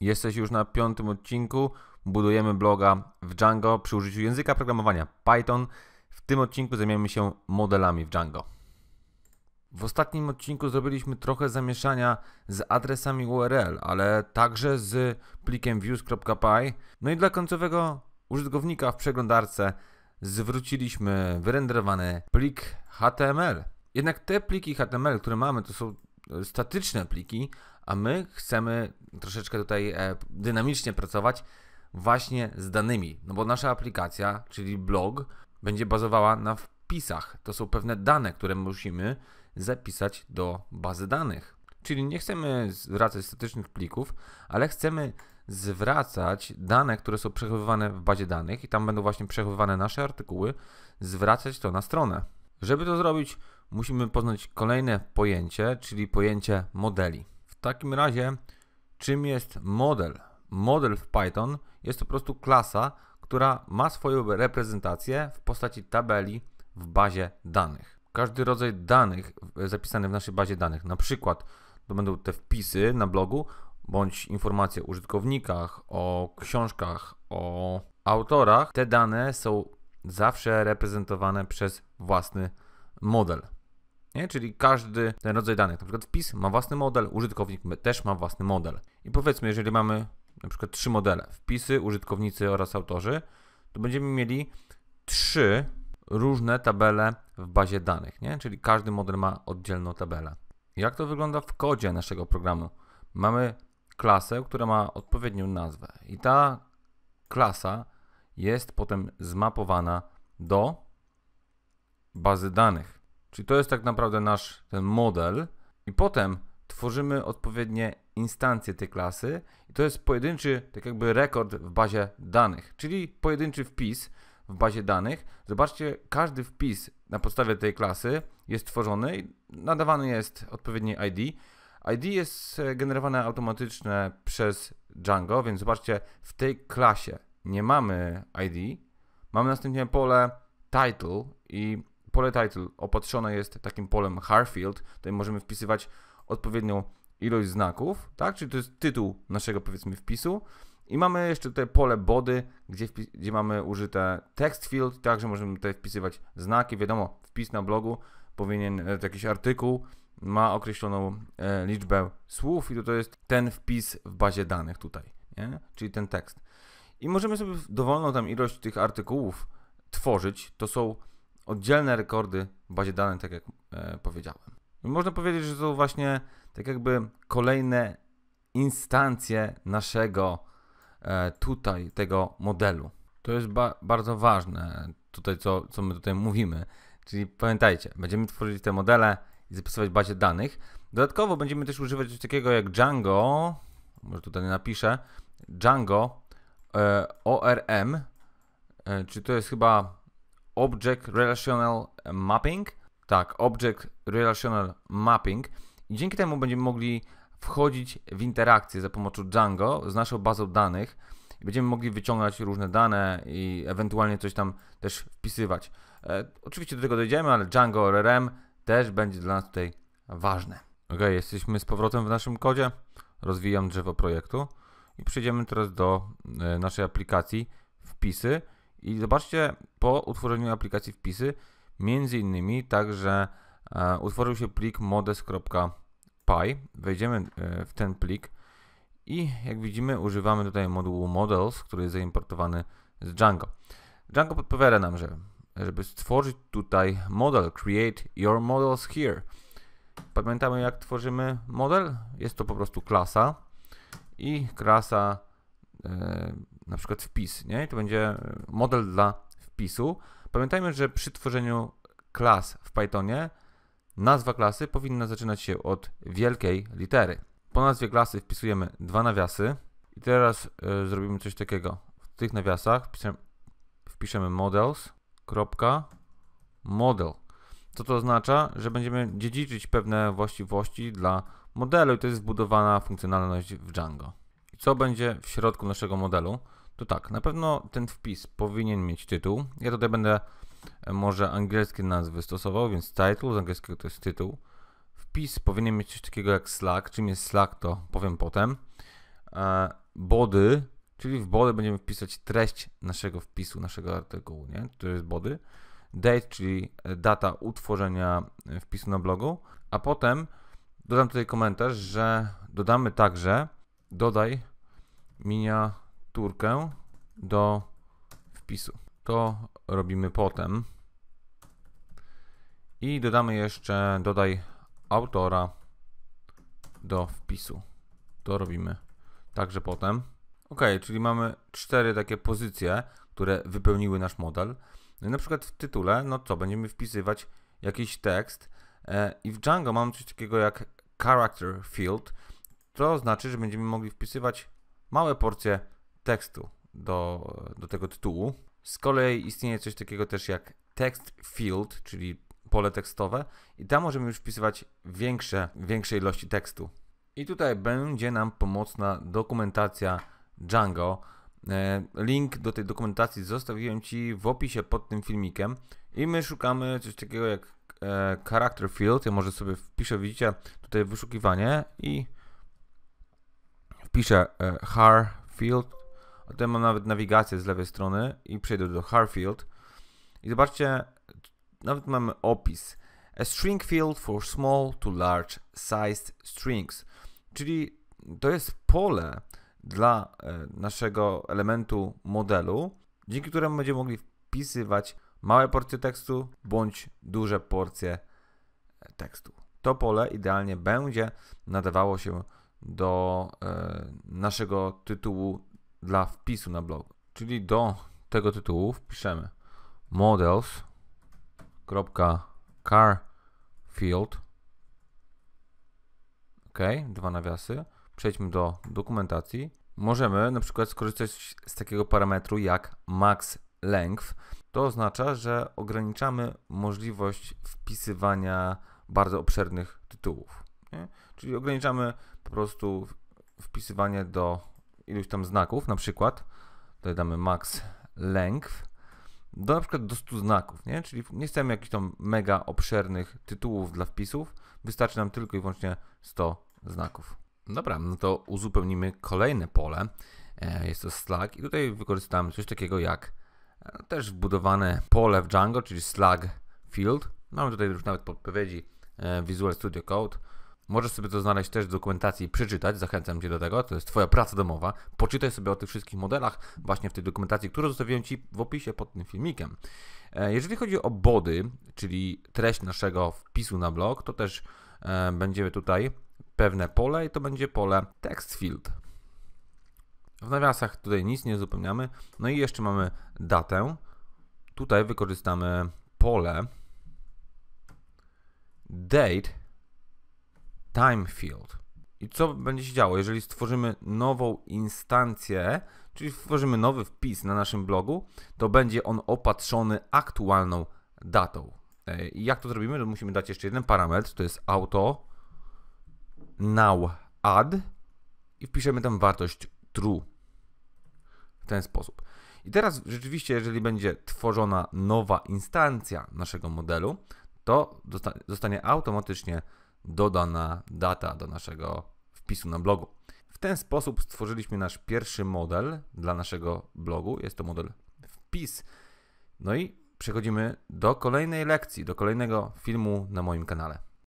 Jesteś już na piątym odcinku. Budujemy bloga w Django przy użyciu języka programowania Python. W tym odcinku zajmiemy się modelami w Django. W ostatnim odcinku zrobiliśmy trochę zamieszania z adresami URL, ale także z plikiem views.py. No i dla końcowego użytkownika w przeglądarce zwróciliśmy wyrenderowany plik HTML. Jednak te pliki HTML, które mamy, to są statyczne pliki, a my chcemy troszeczkę tutaj e, dynamicznie pracować właśnie z danymi, no bo nasza aplikacja, czyli blog, będzie bazowała na wpisach. To są pewne dane, które musimy zapisać do bazy danych. Czyli nie chcemy zwracać statycznych plików, ale chcemy zwracać dane, które są przechowywane w bazie danych i tam będą właśnie przechowywane nasze artykuły, zwracać to na stronę. Żeby to zrobić, musimy poznać kolejne pojęcie, czyli pojęcie modeli takim razie czym jest model? Model w Python jest to po prostu klasa, która ma swoją reprezentację w postaci tabeli w bazie danych. Każdy rodzaj danych zapisany w naszej bazie danych, na przykład to będą te wpisy na blogu, bądź informacje o użytkownikach, o książkach, o autorach, te dane są zawsze reprezentowane przez własny model nie? Czyli każdy ten rodzaj danych, na przykład wpis ma własny model, użytkownik też ma własny model. I powiedzmy, jeżeli mamy na przykład trzy modele, wpisy, użytkownicy oraz autorzy, to będziemy mieli trzy różne tabele w bazie danych, nie? Czyli każdy model ma oddzielną tabelę. Jak to wygląda w kodzie naszego programu? Mamy klasę, która ma odpowiednią nazwę i ta klasa jest potem zmapowana do bazy danych. Czyli to jest tak naprawdę nasz ten model i potem tworzymy odpowiednie instancje tej klasy i to jest pojedynczy tak jakby rekord w bazie danych, czyli pojedynczy wpis w bazie danych. Zobaczcie, każdy wpis na podstawie tej klasy jest tworzony i nadawany jest odpowiedni ID. ID jest e, generowane automatycznie przez Django, więc zobaczcie, w tej klasie nie mamy ID, mamy następnie pole title i pole title opatrzone jest takim polem Harfield, tutaj możemy wpisywać odpowiednią ilość znaków, tak? Czyli to jest tytuł naszego powiedzmy wpisu. I mamy jeszcze tutaj pole body, gdzie, gdzie mamy użyte text field, także możemy tutaj wpisywać znaki. Wiadomo, wpis na blogu powinien, e, jakiś artykuł ma określoną e, liczbę słów i to, to jest ten wpis w bazie danych tutaj, nie? czyli ten tekst. I możemy sobie dowolną tam ilość tych artykułów tworzyć. To są oddzielne rekordy w bazie danych, tak jak e, powiedziałem. można powiedzieć, że to właśnie tak jakby kolejne instancje naszego e, tutaj tego modelu. To jest ba bardzo ważne e, tutaj, co, co my tutaj mówimy. Czyli pamiętajcie, będziemy tworzyć te modele i zapisywać bazie danych. Dodatkowo będziemy też używać coś takiego jak Django, może tutaj napiszę, Django e, ORM, e, czy to jest chyba Object Relational Mapping. Tak, Object Relational Mapping. I dzięki temu będziemy mogli wchodzić w interakcję za pomocą Django z naszą bazą danych. Będziemy mogli wyciągać różne dane i ewentualnie coś tam też wpisywać. E, oczywiście do tego dojdziemy, ale Django ORM też będzie dla nas tutaj ważne. Ok, jesteśmy z powrotem w naszym kodzie. Rozwijam drzewo projektu i przejdziemy teraz do e, naszej aplikacji wpisy i zobaczcie, po utworzeniu aplikacji wpisy, między innymi także e, utworzył się plik modes.py. Wejdziemy e, w ten plik i jak widzimy używamy tutaj modułu models, który jest zaimportowany z Django. Django podpowiada nam, że żeby stworzyć tutaj model, create your models here. Pamiętamy jak tworzymy model? Jest to po prostu klasa i klasa e, na przykład wpis, nie? to będzie e, model dla wpisu. Pamiętajmy, że przy tworzeniu klas w Pythonie nazwa klasy powinna zaczynać się od wielkiej litery. Po nazwie klasy wpisujemy dwa nawiasy i teraz y, zrobimy coś takiego. W tych nawiasach wpiszemy, wpiszemy models, kropka, model. Co to oznacza? Że będziemy dziedziczyć pewne właściwości dla modelu i to jest wbudowana funkcjonalność w Django. I co będzie w środku naszego modelu? to tak, na pewno ten wpis powinien mieć tytuł. Ja tutaj będę e, może angielskie nazwy stosował, więc title z angielskiego to jest tytuł. Wpis powinien mieć coś takiego jak Slack. Czym jest Slack, to powiem potem. E, body, czyli w body będziemy wpisać treść naszego wpisu, naszego artykułu, nie? To jest body. Date, czyli e, data utworzenia wpisu na blogu. A potem dodam tutaj komentarz, że dodamy także, dodaj minia powtórkę do wpisu. To robimy potem. I dodamy jeszcze, dodaj autora do wpisu. To robimy także potem. Ok, czyli mamy cztery takie pozycje, które wypełniły nasz model. No na przykład w tytule, no co, będziemy wpisywać jakiś tekst. E, I w Django mamy coś takiego jak character field. To znaczy, że będziemy mogli wpisywać małe porcje tekstu do, do tego tytułu. Z kolei istnieje coś takiego też jak text field, czyli pole tekstowe i tam możemy już wpisywać większe, większe ilości tekstu. I tutaj będzie nam pomocna dokumentacja Django. E, link do tej dokumentacji zostawiłem Ci w opisie pod tym filmikiem i my szukamy coś takiego jak e, character field. Ja może sobie wpiszę, widzicie, tutaj wyszukiwanie i wpiszę char e, field tutaj mam nawet nawigację z lewej strony i przejdę do Harfield. I zobaczcie, nawet mamy opis. A string field for small to large sized strings. Czyli to jest pole dla e, naszego elementu modelu, dzięki któremu będziemy mogli wpisywać małe porcje tekstu bądź duże porcje e, tekstu. To pole idealnie będzie nadawało się do e, naszego tytułu dla wpisu na blog. Czyli do tego tytułu wpiszemy models.carfield OK, dwa nawiasy. Przejdźmy do dokumentacji. Możemy na przykład skorzystać z takiego parametru jak max length. To oznacza, że ograniczamy możliwość wpisywania bardzo obszernych tytułów. Nie? Czyli ograniczamy po prostu wpisywanie do iluś tam znaków, na przykład, tutaj damy max length, do na przykład do 100 znaków, nie? Czyli nie chcemy jakichś tam mega obszernych tytułów dla wpisów, wystarczy nam tylko i wyłącznie 100 znaków. Dobra, no to uzupełnimy kolejne pole, e, jest to slug i tutaj wykorzystamy coś takiego jak e, też wbudowane pole w Django, czyli slug Field. Mamy tutaj już nawet podpowiedzi e, Visual Studio Code, Możesz sobie to znaleźć też w dokumentacji, przeczytać, zachęcam Cię do tego, to jest Twoja praca domowa. Poczytaj sobie o tych wszystkich modelach właśnie w tej dokumentacji, którą zostawiłem Ci w opisie pod tym filmikiem. E, jeżeli chodzi o body, czyli treść naszego wpisu na blog, to też e, będziemy tutaj pewne pole i to będzie pole text field. W nawiasach tutaj nic nie uzupełniamy. No i jeszcze mamy datę. Tutaj wykorzystamy pole date time field. I co będzie się działo, jeżeli stworzymy nową instancję, czyli stworzymy nowy wpis na naszym blogu, to będzie on opatrzony aktualną datą. E, I jak to zrobimy? To musimy dać jeszcze jeden parametr, to jest auto now add i wpiszemy tam wartość true w ten sposób. I teraz rzeczywiście, jeżeli będzie tworzona nowa instancja naszego modelu, to zostanie automatycznie dodana data do naszego wpisu na blogu. W ten sposób stworzyliśmy nasz pierwszy model dla naszego blogu. Jest to model wpis. No i przechodzimy do kolejnej lekcji, do kolejnego filmu na moim kanale.